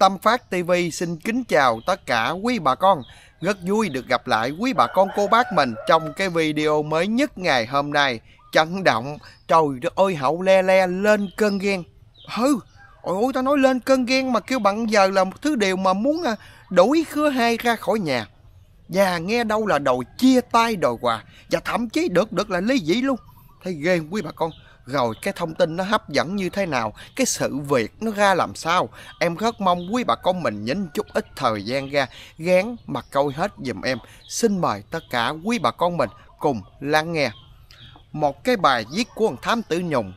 Tâm Phát TV xin kính chào tất cả quý bà con. Rất vui được gặp lại quý bà con cô bác mình trong cái video mới nhất ngày hôm nay. Chấn động, trời ơi hậu le le lên cơn ghen. Hừ, ôi ôi ta nói lên cơn ghen mà kêu bằng giờ là một thứ điều mà muốn à, đuổi khứa hai ra khỏi nhà. Và nghe đâu là đòi chia tay đòi quà Và thậm chí được được là ly dị luôn Thấy ghê quý bà con rồi cái thông tin nó hấp dẫn như thế nào cái sự việc nó ra làm sao em rất mong quý bà con mình nhấn chút ít thời gian ra gán mặt câu hết giùm em xin mời tất cả quý bà con mình cùng lắng nghe một cái bài viết của thằng thám tử nhùng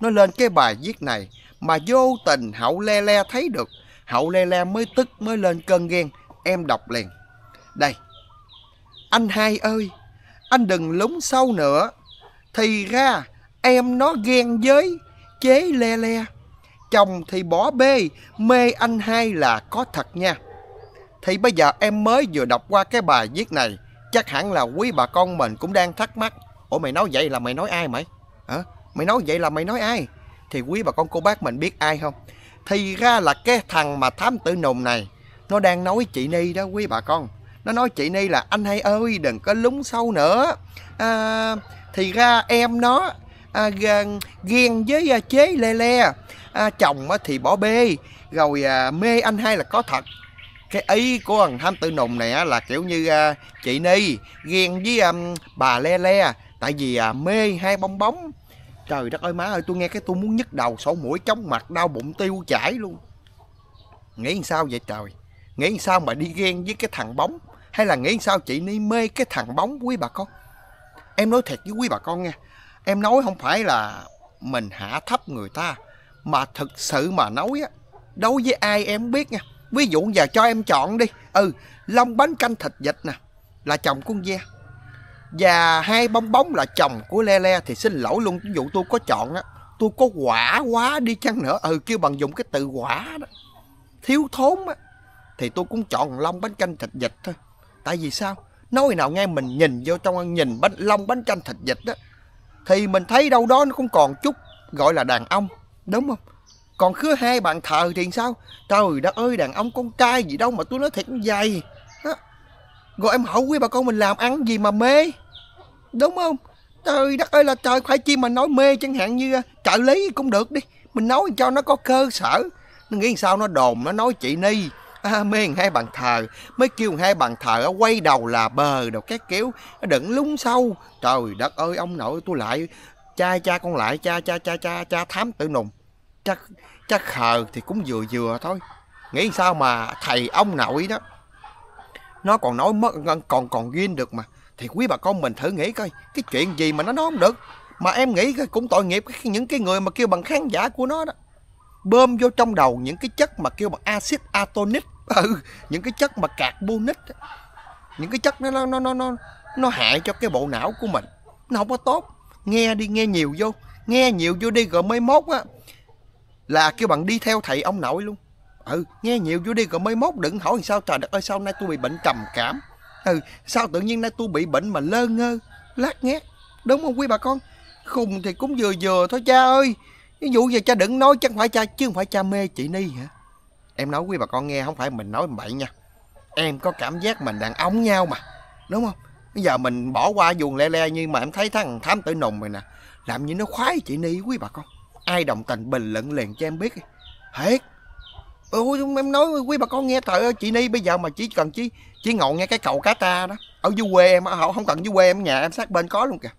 nó lên cái bài viết này mà vô tình hậu le le thấy được hậu le le mới tức mới lên cơn ghen em đọc liền đây anh hai ơi anh đừng lúng sâu nữa thì ra Em nó ghen với, chế le le. Chồng thì bỏ bê, mê anh hai là có thật nha. Thì bây giờ em mới vừa đọc qua cái bài viết này, chắc hẳn là quý bà con mình cũng đang thắc mắc. Ủa mày nói vậy là mày nói ai mày? Hả? Mày nói vậy là mày nói ai? Thì quý bà con cô bác mình biết ai không? Thì ra là cái thằng mà thám tử nùng này, nó đang nói chị Ni đó quý bà con. Nó nói chị Ni là anh hai ơi đừng có lúng sâu nữa à, Thì ra em nó à, ghen với à, chế le le à, chồng à, thì bỏ bê rồi à, mê anh hai là có thật cái ý của thằng tham tư nùng này á, là kiểu như à, chị ni ghen với à, bà le le tại vì à, mê hai bong bóng trời đất ơi má ơi tôi nghe cái tôi muốn nhức đầu sổ mũi chóng mặt đau bụng tiêu chảy luôn nghĩ sao vậy trời nghĩ sao mà đi ghen với cái thằng bóng hay là nghĩ sao chị ni mê cái thằng bóng quý bà con em nói thiệt với quý bà con nghe Em nói không phải là mình hạ thấp người ta Mà thực sự mà nói á Đối với ai em biết nha Ví dụ giờ cho em chọn đi Ừ Long bánh canh thịt vịt nè Là chồng của con Gia Và hai bong bóng là chồng của Le Le Thì xin lỗi luôn Ví dụ tôi có chọn á Tôi có quả quá đi chăng nữa Ừ kêu bằng dùng cái từ quả đó Thiếu thốn á Thì tôi cũng chọn long bánh canh thịt vịt thôi Tại vì sao Nói nào nghe mình nhìn vô trong nhìn bánh long bánh canh thịt vịt á thì mình thấy đâu đó nó cũng còn chút gọi là đàn ông đúng không còn cứ hai bạn thờ thì sao trời đất ơi đàn ông con trai gì đâu mà tôi nói thiệt cũng dày đó. em hỏi quý bà con mình làm ăn gì mà mê đúng không trời đất ơi là trời phải chi mà nói mê chẳng hạn như à, trợ lý cũng được đi mình nói cho nó có cơ sở nó nghĩ sao nó đồn nó nói chị ni à, hai bàn thờ mới kêu hai bàn thờ quay đầu là bờ đầu cái kéo đừng lúng sâu trời đất ơi ông nội tôi lại cha cha con lại cha cha cha cha cha thám tử nùng chắc chắc khờ thì cũng vừa vừa thôi nghĩ sao mà thầy ông nội đó nó còn nói mất còn còn ghiên được mà thì quý bà con mình thử nghĩ coi cái chuyện gì mà nó nói không được mà em nghĩ cũng tội nghiệp những cái người mà kêu bằng khán giả của nó đó bơm vô trong đầu những cái chất mà kêu bằng axit atonic ừ những cái chất mà carbonic những cái chất nó nó nó nó nó hại cho cái bộ não của mình nó không có tốt nghe đi nghe nhiều vô nghe nhiều vô đi rồi mới mốt á là kêu bạn đi theo thầy ông nội luôn ừ nghe nhiều vô đi rồi mới mốt đừng hỏi sao trời đất ơi sao nay tôi bị bệnh trầm cảm ừ sao tự nhiên nay tôi bị bệnh mà lơ ngơ lát nhát đúng không quý bà con khùng thì cũng vừa vừa thôi cha ơi ví dụ giờ cha đừng nói chẳng phải cha chứ không phải cha mê chị ni hả Em nói quý bà con nghe không phải mình nói bậy nha Em có cảm giác mình đàn ông nhau mà Đúng không? Bây giờ mình bỏ qua vuồng le le nhưng mà em thấy thằng thám tử nùng này nè Làm như nó khoái chị Ni quý bà con Ai đồng tình bình luận liền cho em biết Hết Ôi ừ, em nói quý bà con nghe trời ơi chị Ni bây giờ mà chỉ cần chỉ chỉ ngồi nghe cái cầu cá ta đó Ở dưới quê em họ không cần dưới quê em nhà em sát bên có luôn kìa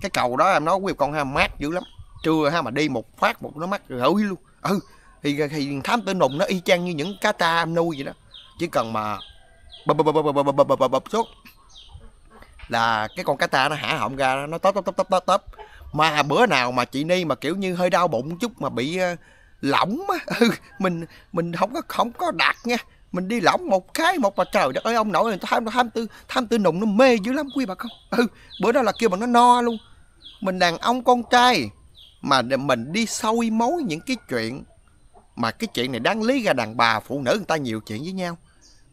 Cái cầu đó em nói quý bà con ha mát dữ lắm Trưa ha mà đi một phát một nó mát rưỡi luôn Ừ thì, thì thám tử nùng nó y chang như những cá ta em nuôi vậy đó chỉ cần mà bập bập bập bập bập bập bập bập xuống là cái con cá ta nó hả họng ra nó tóp tóp tóp tóp tóp mà bữa nào mà chị ni mà kiểu như hơi đau bụng chút mà bị ờ, lỏng á ừ, mình mình không có không có đạt nha mình đi lỏng một cái một mà trời đất ơi ông nội này tham tham tư tham tư nùng nó mê dữ lắm quý bà con ừ bữa đó là kêu mà nó no luôn mình đàn ông con trai mà mình đi sâu mối những cái chuyện mà cái chuyện này đáng lý ra đàn bà phụ nữ người ta nhiều chuyện với nhau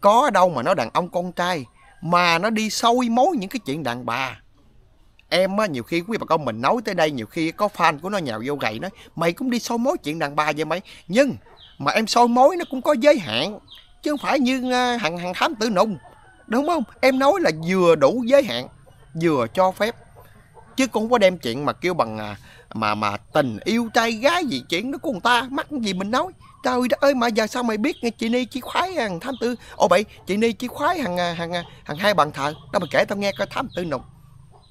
Có đâu mà nó đàn ông con trai Mà nó đi sâu mối những cái chuyện đàn bà Em á, nhiều khi quý bà con mình nói tới đây Nhiều khi có fan của nó nhào vô gậy nói Mày cũng đi sâu mối chuyện đàn bà vậy mày Nhưng mà em soi mối nó cũng có giới hạn Chứ không phải như ờ, hằng hằng thám tử nùng Đúng không? Em nói là vừa đủ giới hạn Vừa cho phép Chứ cũng có đem chuyện mà kêu bằng à, mà mà tình yêu trai gái gì chuyện nó của ta mắc gì mình nói trời đất ơi mà giờ sao mày biết chị ni chị khoái hàng thám tư ồ vậy chị ni chị khoái hàng à, hàng à, hàng hai bàn thờ đó mà kể tao nghe coi tham tư nùng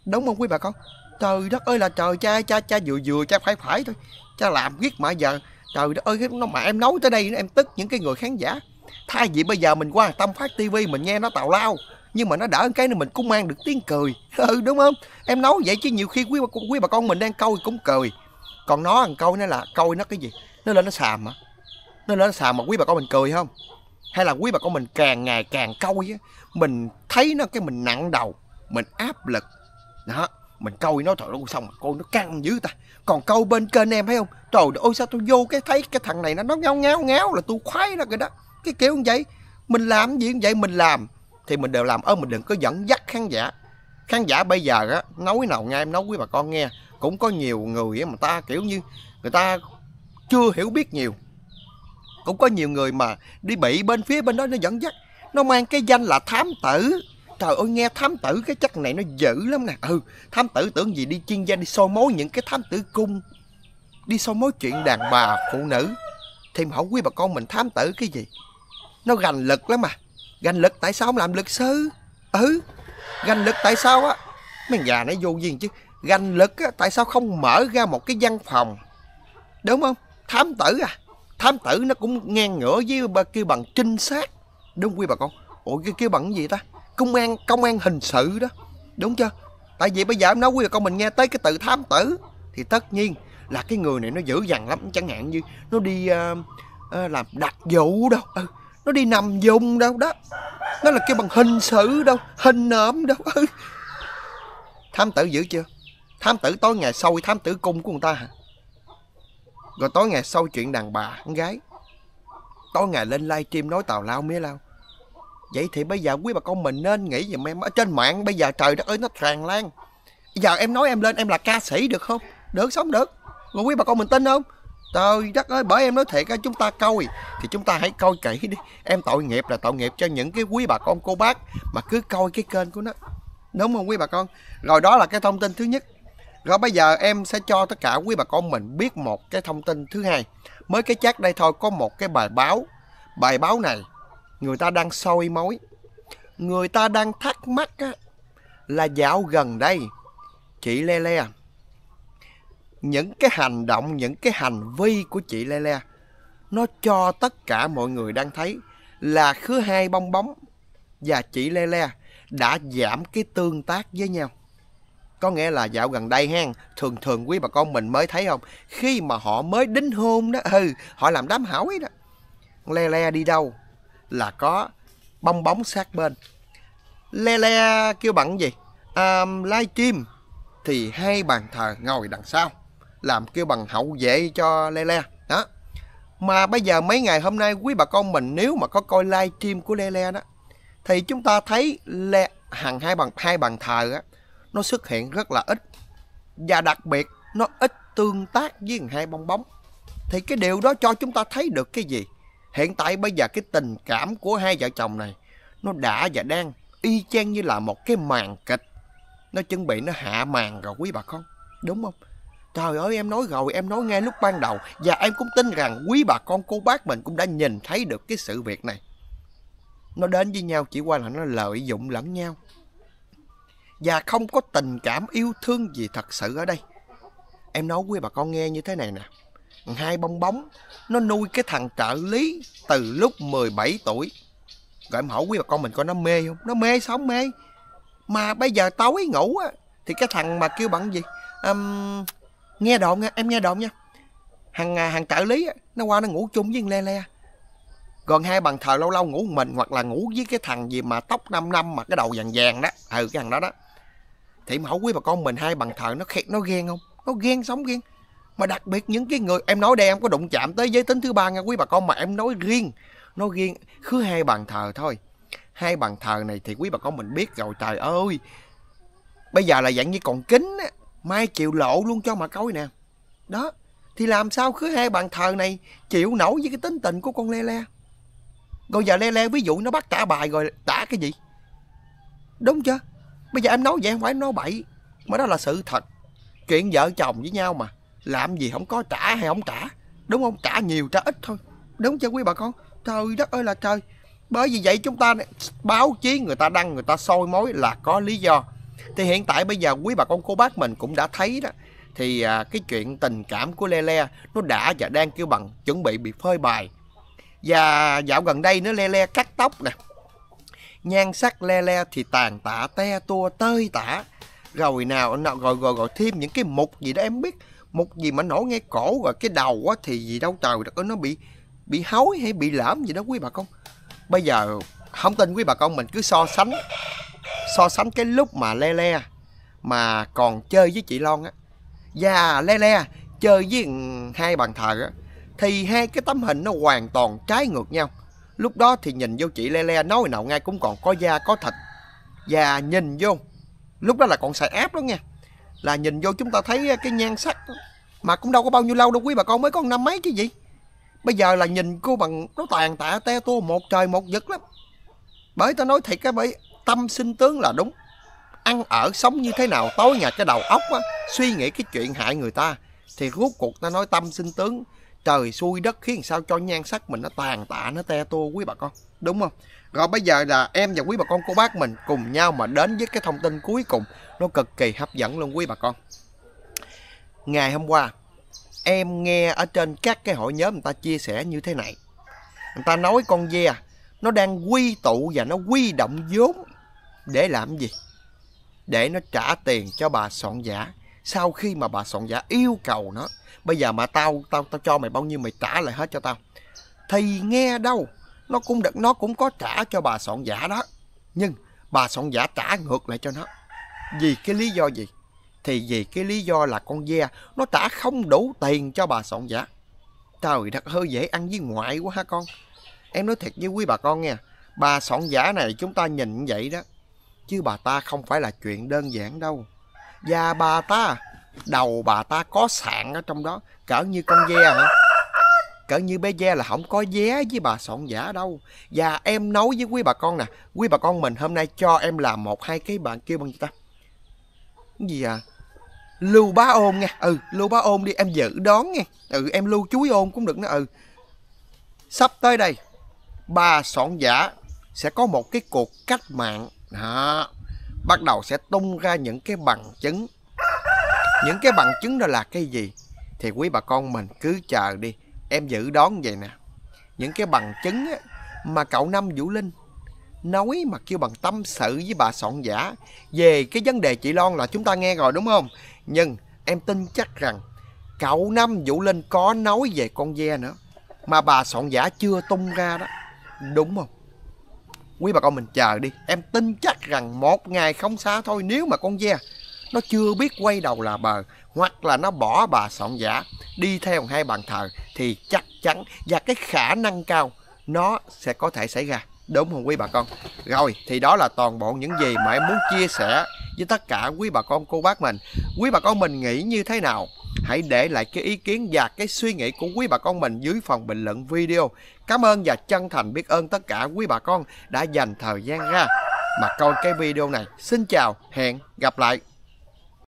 đúng không quý bà con trời đất ơi là trời cha cha cha vừa vừa cha phải phải thôi cha làm giết mà giờ trời đất ơi nó mà em nói tới đây em tức những cái người khán giả thay vì bây giờ mình qua tâm phát tivi mình nghe nó tào lao nhưng mà nó đỡ cái nữa mình cũng mang được tiếng cười ừ đúng không em nói vậy chứ nhiều khi quý bà, quý bà con mình đang câu cũng cười còn nó ăn câu nó là câu nó cái gì nó lên nó xàm mà nó lên nó xàm mà quý bà con mình cười không hay là quý bà con mình càng ngày càng câu á mình thấy nó cái mình nặng đầu mình áp lực đó mình câu nó trời ơi xong mà cô nó căng dữ ta còn câu bên kênh em thấy không trời ơi sao tôi vô cái thấy cái thằng này nó nó ngáo ngáo ngáo là tôi khoái nó rồi đó cái kiểu như vậy mình làm gì như vậy mình làm thì mình đều làm ơn mình đừng có dẫn dắt khán giả khán giả bây giờ á nói nào nghe em nói quý bà con nghe cũng có nhiều người mà ta kiểu như người ta chưa hiểu biết nhiều cũng có nhiều người mà đi bị bên phía bên đó nó dẫn dắt nó mang cái danh là thám tử trời ơi nghe thám tử cái chắc này nó dữ lắm nè ừ thám tử tưởng gì đi chuyên gia đi soi mối những cái thám tử cung đi soi mối chuyện đàn bà phụ nữ thì mà hỏi quý bà con mình thám tử cái gì nó gành lực lắm mà Ganh lực tại sao không làm lực sư Ừ Ganh lực tại sao á Mấy nhà nó vô duyên chứ Ganh lực á, tại sao không mở ra một cái văn phòng Đúng không Thám tử à Thám tử nó cũng ngang ngửa với bà kia bằng trinh sát Đúng quý bà con Ủa cái kia bằng cái gì ta Công an công an hình sự đó Đúng chưa Tại vì bây giờ em nói quý bà con mình nghe tới cái từ thám tử Thì tất nhiên là cái người này nó dữ dằn lắm Chẳng hạn như nó đi uh, uh, làm đặc vụ đâu ừ nó đi nằm dùng đâu đó nó là kêu bằng hình sự đâu hình nộm đâu ừ. Tham tử dữ chưa Tham tử tối ngày sôi thám tử cung của người ta hả rồi tối ngày sôi chuyện đàn bà con gái tối ngày lên livestream nói tào lao mía lao vậy thì bây giờ quý bà con mình nên nghĩ giùm em ở trên mạng bây giờ trời đất ơi nó tràn lan giờ em nói em lên em là ca sĩ được không được sống được rồi quý bà con mình tin không Trời đất ơi, bởi em nói thiệt á, chúng ta coi Thì chúng ta hãy coi kỹ đi Em tội nghiệp là tội nghiệp cho những cái quý bà con cô bác Mà cứ coi cái kênh của nó Đúng không quý bà con? Rồi đó là cái thông tin thứ nhất Rồi bây giờ em sẽ cho tất cả quý bà con mình biết một cái thông tin thứ hai Mới cái chat đây thôi có một cái bài báo Bài báo này Người ta đang soi mối Người ta đang thắc mắc á Là dạo gần đây Chị Lê Lê à những cái hành động những cái hành vi của chị lê le nó cho tất cả mọi người đang thấy là khứa hai bong bóng và chị lê le đã giảm cái tương tác với nhau có nghĩa là dạo gần đây hen thường thường quý bà con mình mới thấy không khi mà họ mới đính hôn đó ừ họ làm đám hảo ấy đó le le đi đâu là có bong bóng sát bên le le kêu bằng gì à, live stream thì hai bàn thờ ngồi đằng sau làm kêu bằng hậu vệ cho Lê Le đó mà bây giờ mấy ngày hôm nay quý bà con mình nếu mà có coi live stream của Lê Le đó thì chúng ta thấy Lê hàng hai bằng hai bàn thờ á nó xuất hiện rất là ít và đặc biệt nó ít tương tác với hai bong bóng thì cái điều đó cho chúng ta thấy được cái gì hiện tại bây giờ cái tình cảm của hai vợ chồng này nó đã và đang y chang như là một cái màn kịch nó chuẩn bị nó hạ màn rồi quý bà con đúng không Trời ơi em nói rồi em nói nghe lúc ban đầu Và em cũng tin rằng quý bà con cô bác mình cũng đã nhìn thấy được cái sự việc này Nó đến với nhau chỉ qua là nó lợi dụng lẫn nhau Và không có tình cảm yêu thương gì thật sự ở đây Em nói quý bà con nghe như thế này nè Hai bong bóng Nó nuôi cái thằng trợ lý từ lúc 17 tuổi Rồi em hỏi quý bà con mình coi nó mê không Nó mê sao mê Mà bây giờ tối ngủ á Thì cái thằng mà kêu bằng gì um, nghe đồn nha em nghe đồn nha hằng à, hằng trợ lý nó qua nó ngủ chung với le le còn hai bàn thờ lâu lâu ngủ mình hoặc là ngủ với cái thằng gì mà tóc năm năm mà cái đầu vàng vàng đó ừ cái thằng đó đó thì mà hỏi quý bà con mình hai bàn thờ nó khét nó ghen không nó ghen sống ghen mà đặc biệt những cái người em nói đây em có đụng chạm tới giới tính thứ ba nha quý bà con mà em nói riêng nói riêng cứ hai bàn thờ thôi hai bàn thờ này thì quý bà con mình biết rồi trời ơi bây giờ là dạng như còn kính á Mai chịu lộ luôn cho mà coi nè. Đó, thì làm sao cứ hai bàn thờ này chịu nổi với cái tính tình của con Le Le. Rồi giờ Le Le ví dụ nó bắt tả bài rồi tả cái gì? Đúng chưa? Bây giờ em nói vậy không phải nói bậy, mà đó là sự thật. Chuyện vợ chồng với nhau mà, làm gì không có trả hay không trả. Đúng không? Trả nhiều trả ít thôi. Đúng chưa quý bà con? Trời đất ơi là trời. Bởi vì vậy chúng ta báo chí người ta đăng người ta soi mối là có lý do thì hiện tại bây giờ quý bà con cô bác mình cũng đã thấy đó thì à, cái chuyện tình cảm của Lele nó đã và đang kêu bằng chuẩn bị bị phơi bài và dạo gần đây nó Lele cắt tóc nè nhan sắc Lele thì tàn tạ te tua tơi tả rồi nào nào rồi rồi rồi thêm những cái mục gì đó em biết mục gì mà nổ ngay cổ rồi cái đầu á thì gì đâu trời đất ơi nó bị bị hói hay bị lõm gì đó quý bà con bây giờ không tin quý bà con mình cứ so sánh so sánh cái lúc mà le le mà còn chơi với chị Long á và le le chơi với hai bàn thờ á thì hai cái tấm hình nó hoàn toàn trái ngược nhau lúc đó thì nhìn vô chị le le nói nào ngay cũng còn có da có thịt và nhìn vô lúc đó là còn xài áp đó nha là nhìn vô chúng ta thấy cái nhan sắc mà cũng đâu có bao nhiêu lâu đâu quý bà con mới có năm mấy chứ gì bây giờ là nhìn cô bằng nó tàn tạ te tua một trời một vực lắm bởi tao nói thiệt cái bởi tâm sinh tướng là đúng ăn ở sống như thế nào tối nhà cái đầu óc á, suy nghĩ cái chuyện hại người ta thì rốt cuộc ta nói tâm sinh tướng trời xui đất khiến sao cho nhan sắc mình nó tàn tạ nó te tua quý bà con đúng không rồi bây giờ là em và quý bà con cô bác mình cùng nhau mà đến với cái thông tin cuối cùng nó cực kỳ hấp dẫn luôn quý bà con ngày hôm qua em nghe ở trên các cái hội nhóm người ta chia sẻ như thế này người ta nói con ve nó đang quy tụ và nó quy động vốn để làm gì? Để nó trả tiền cho bà soạn giả Sau khi mà bà soạn giả yêu cầu nó Bây giờ mà tao tao tao cho mày bao nhiêu mày trả lại hết cho tao Thì nghe đâu Nó cũng được, nó cũng có trả cho bà soạn giả đó Nhưng bà soạn giả trả ngược lại cho nó Vì cái lý do gì? Thì vì cái lý do là con ve Nó trả không đủ tiền cho bà soạn giả Trời đất hơi dễ ăn với ngoại quá ha con Em nói thiệt với quý bà con nha Bà soạn giả này chúng ta nhìn vậy đó chứ bà ta không phải là chuyện đơn giản đâu. Và bà ta, đầu bà ta có sạn ở trong đó, cỡ như con ve hả? Cỡ như bé ve là không có vé với bà soạn giả đâu. Và em nấu với quý bà con nè, quý bà con mình hôm nay cho em làm một hai cái bạn kêu bằng gì ta? Cái gì à? Lưu bá ôn nghe, ừ, lưu bá ôn đi, em giữ đón nghe, Ừ, em lưu chuối ôn cũng được nữa, ừ. Sắp tới đây, bà soạn giả sẽ có một cái cuộc cách mạng đó. bắt đầu sẽ tung ra những cái bằng chứng những cái bằng chứng đó là cái gì thì quý bà con mình cứ chờ đi em dự đoán vậy nè những cái bằng chứng mà cậu năm vũ linh nói mà kêu bằng tâm sự với bà soạn giả về cái vấn đề chị lon là chúng ta nghe rồi đúng không nhưng em tin chắc rằng cậu năm vũ linh có nói về con ve nữa mà bà soạn giả chưa tung ra đó đúng không quý bà con mình chờ đi em tin chắc rằng một ngày không xa thôi nếu mà con ve nó chưa biết quay đầu là bờ hoặc là nó bỏ bà soạn giả đi theo hai bàn thờ thì chắc chắn và cái khả năng cao nó sẽ có thể xảy ra đúng không quý bà con rồi thì đó là toàn bộ những gì mà em muốn chia sẻ với tất cả quý bà con cô bác mình quý bà con mình nghĩ như thế nào Hãy để lại cái ý kiến và cái suy nghĩ của quý bà con mình dưới phần bình luận video. Cảm ơn và chân thành biết ơn tất cả quý bà con đã dành thời gian ra mà coi cái video này. Xin chào, hẹn gặp lại.